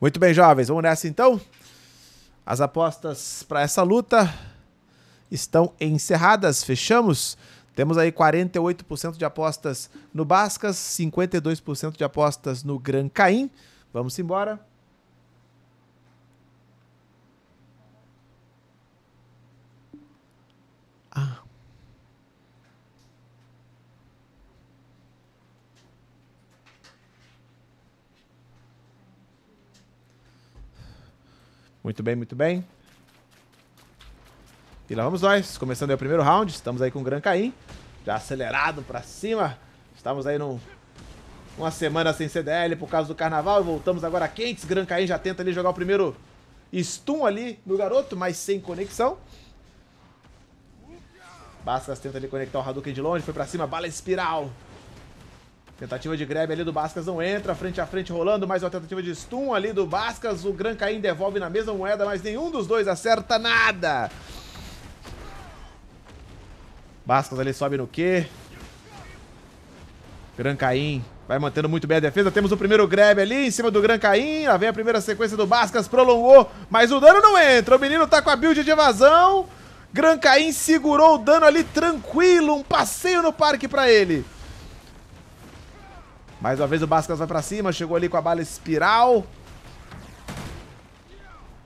Muito bem, jovens, vamos nessa então. As apostas para essa luta estão encerradas, fechamos. Temos aí 48% de apostas no Bascas, 52% de apostas no Gran Caim. Vamos embora. Muito bem, muito bem. E lá vamos nós, começando aí o primeiro round. Estamos aí com o Gran Caim. Já acelerado pra cima. Estamos aí num, uma semana sem CDL por causa do carnaval. E voltamos agora quentes. Gran Caim já tenta ali jogar o primeiro stun ali no garoto, mas sem conexão. Bascas tenta ali conectar o Hadouken de longe. Foi pra cima, bala espiral. Tentativa de grab ali do Bascas não entra, frente a frente rolando, mais uma tentativa de stun ali do Bascas. O Gran Caim devolve na mesma moeda, mas nenhum dos dois acerta nada. Bascas ali sobe no Q. Gran Caim vai mantendo muito bem a defesa. Temos o primeiro grab ali em cima do Gran Caim. Lá vem a primeira sequência do Bascas, prolongou, mas o dano não entra. O menino tá com a build de evasão. Gran Caim segurou o dano ali tranquilo, um passeio no parque para ele. Mais uma vez o Bascas vai pra cima, chegou ali com a bala espiral.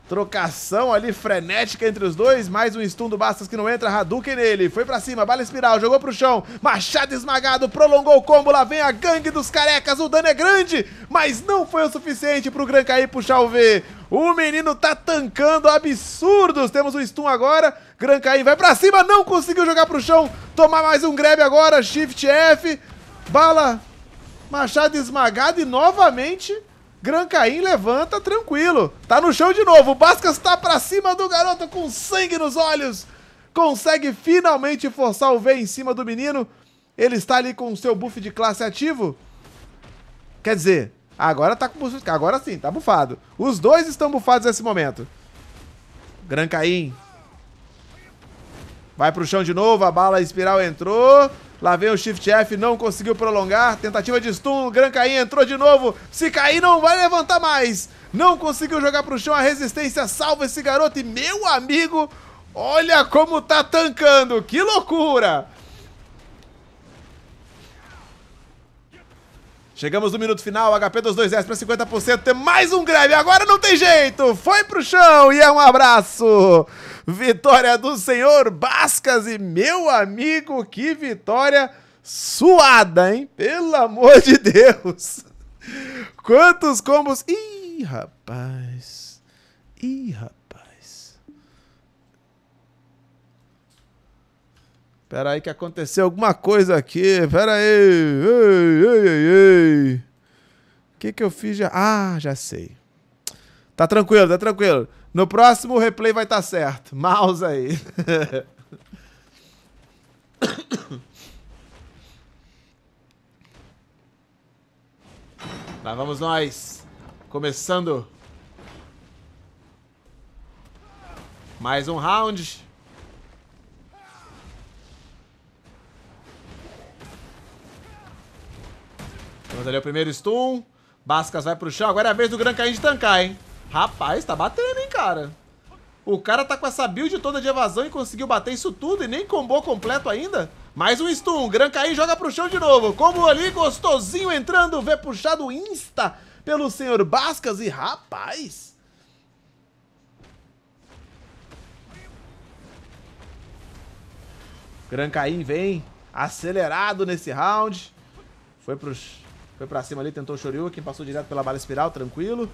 Trocação ali frenética entre os dois. Mais um stun do Bastas que não entra. Hadouken nele. Foi para cima. Bala espiral. Jogou pro chão. Machado esmagado. Prolongou o combo. Lá vem a gangue dos carecas. O dano é grande. Mas não foi o suficiente pro Gran cair puxar o V. O menino tá tancando absurdos. Temos o stun agora. Gran Caim vai para cima. Não conseguiu jogar pro chão. Tomar mais um grab agora. Shift F. Bala Machado esmagado e novamente Gran Caim levanta tranquilo. Tá no chão de novo. O Bascas tá pra cima do garoto com sangue nos olhos. Consegue finalmente forçar o V em cima do menino. Ele está ali com o seu buff de classe ativo. Quer dizer, agora tá com Agora sim, tá bufado. Os dois estão bufados nesse momento. Gran Caim. Vai pro chão de novo, a bala espiral entrou. Lá vem o Shift F, não conseguiu prolongar. Tentativa de stun, Gran Caim entrou de novo. Se cair, não vai levantar mais. Não conseguiu jogar para o chão, a resistência salva esse garoto. E meu amigo, olha como tá tancando, que loucura! Chegamos no minuto final, HP dos 2S para 50%, tem mais um greve, agora não tem jeito, foi pro chão e é um abraço. Vitória do senhor Bascas e meu amigo, que vitória suada, hein? Pelo amor de Deus. Quantos combos? Ih, rapaz. Ih, rapaz. Pera aí que aconteceu alguma coisa aqui. Pera aí. Ei, ei, ei, ei. O que que eu fiz já? Ah, já sei. Tá tranquilo, tá tranquilo. No próximo replay vai estar tá certo. Mouse aí. Lá vamos nós. Começando. Mais um round. Tivemos ali o primeiro stun. Bascas vai pro chão. Agora é a vez do Gran Caim de tancar, hein? Rapaz, tá batendo, hein, cara? O cara tá com essa build toda de evasão e conseguiu bater isso tudo e nem combou completo ainda. Mais um stun. Gran Caim joga pro chão de novo. Como ali, gostosinho entrando. Vê puxado insta pelo senhor Bascas e rapaz... Gran Caim vem acelerado nesse round. Foi pro foi pra cima ali, tentou o Shoryuken, passou direto pela bala espiral, tranquilo.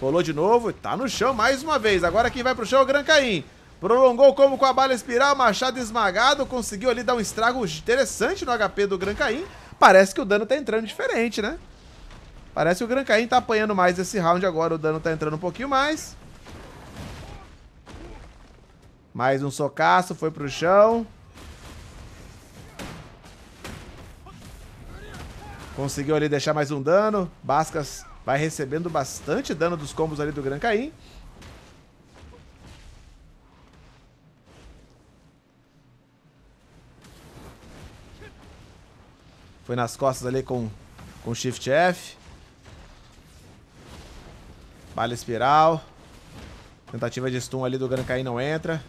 Rolou de novo, tá no chão mais uma vez. Agora quem vai pro chão é o Gran Caim. Prolongou como com a bala espiral, machado esmagado, conseguiu ali dar um estrago interessante no HP do Gran Caim. Parece que o dano tá entrando diferente, né? Parece que o Gran Caim tá apanhando mais esse round agora, o dano tá entrando um pouquinho mais. Mais um socaço, foi pro chão. Conseguiu ali deixar mais um dano. Bascas vai recebendo bastante dano dos combos ali do Gran Caim. Foi nas costas ali com, com Shift F. Bala espiral. Tentativa de stun ali do Gran Caim não entra.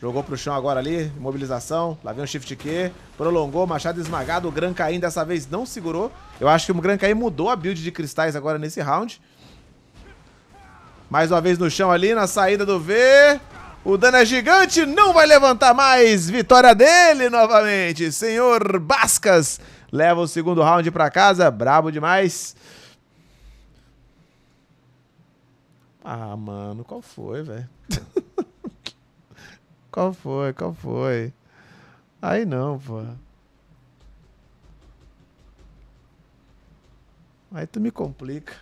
Jogou pro chão agora ali, mobilização. Lá vem o shift Q. Prolongou, Machado esmagado. O Gran Caim dessa vez não segurou. Eu acho que o Gran Caim mudou a build de cristais agora nesse round. Mais uma vez no chão ali, na saída do V. O dano é gigante, não vai levantar mais. Vitória dele novamente. Senhor Bascas leva o segundo round pra casa. Brabo demais. Ah, mano, qual foi, velho? Qual foi? Qual foi? Aí não, pô. Aí tu me complica.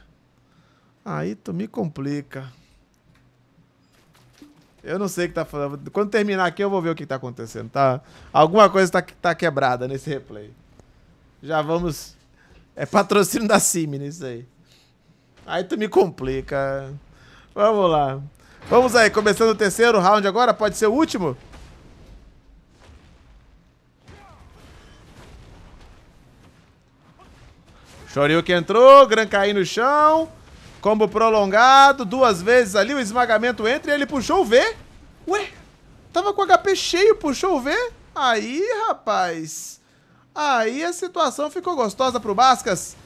Aí tu me complica. Eu não sei o que tá falando. Quando terminar aqui, eu vou ver o que tá acontecendo, tá? Alguma coisa tá, tá quebrada nesse replay. Já vamos. É patrocínio da Simine isso aí. Aí tu me complica. Vamos lá. Vamos aí, começando o terceiro round agora, pode ser o último? que entrou, Gran cair no chão. Combo prolongado, duas vezes ali, o esmagamento entra e ele puxou o V. Ué, tava com o HP cheio, puxou o V. Aí, rapaz. Aí a situação ficou gostosa pro Bascas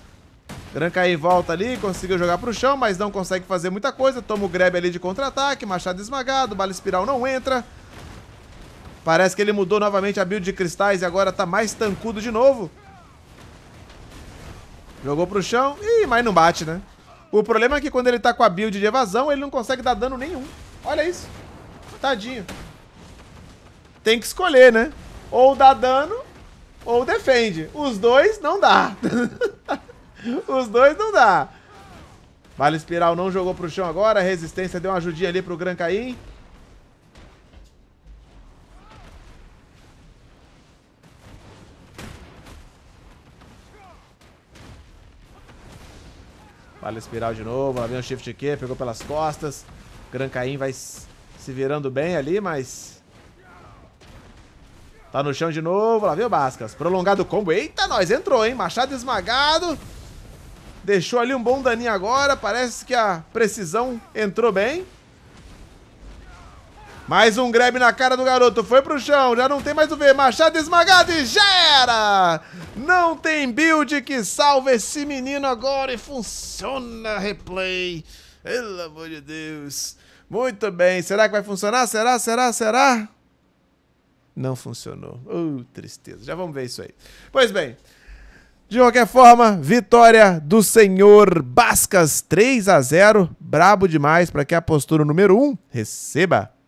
aí volta ali, conseguiu jogar pro chão, mas não consegue fazer muita coisa. Toma o grab ali de contra-ataque, machado esmagado, bala espiral não entra. Parece que ele mudou novamente a build de cristais e agora tá mais tancudo de novo. Jogou pro chão. Ih, mas não bate, né? O problema é que quando ele tá com a build de evasão, ele não consegue dar dano nenhum. Olha isso. Tadinho. Tem que escolher, né? Ou dá dano, ou defende. Os dois não dá. Os dois não dá. Vale Espiral não jogou pro chão agora. Resistência deu uma ajudinha ali pro Gran Caim. Vale Espiral de novo. Lá vem o Shift Q. Pegou pelas costas. Gran Caim vai se virando bem ali, mas... Tá no chão de novo. Lá vem o Bascas. Prolongado combo. Eita, nós entrou, hein? Machado esmagado. Deixou ali um bom daninho agora. Parece que a precisão entrou bem. Mais um grab na cara do garoto. Foi pro chão. Já não tem mais o ver. Machado esmagado e já era! Não tem build que salve esse menino agora. E funciona replay. Pelo amor de Deus. Muito bem. Será que vai funcionar? Será? Será? Será? Não funcionou. Uh, tristeza. Já vamos ver isso aí. Pois bem. De qualquer forma, vitória do senhor Bascas 3 a 0, brabo demais para quem apostou no número 1. Receba.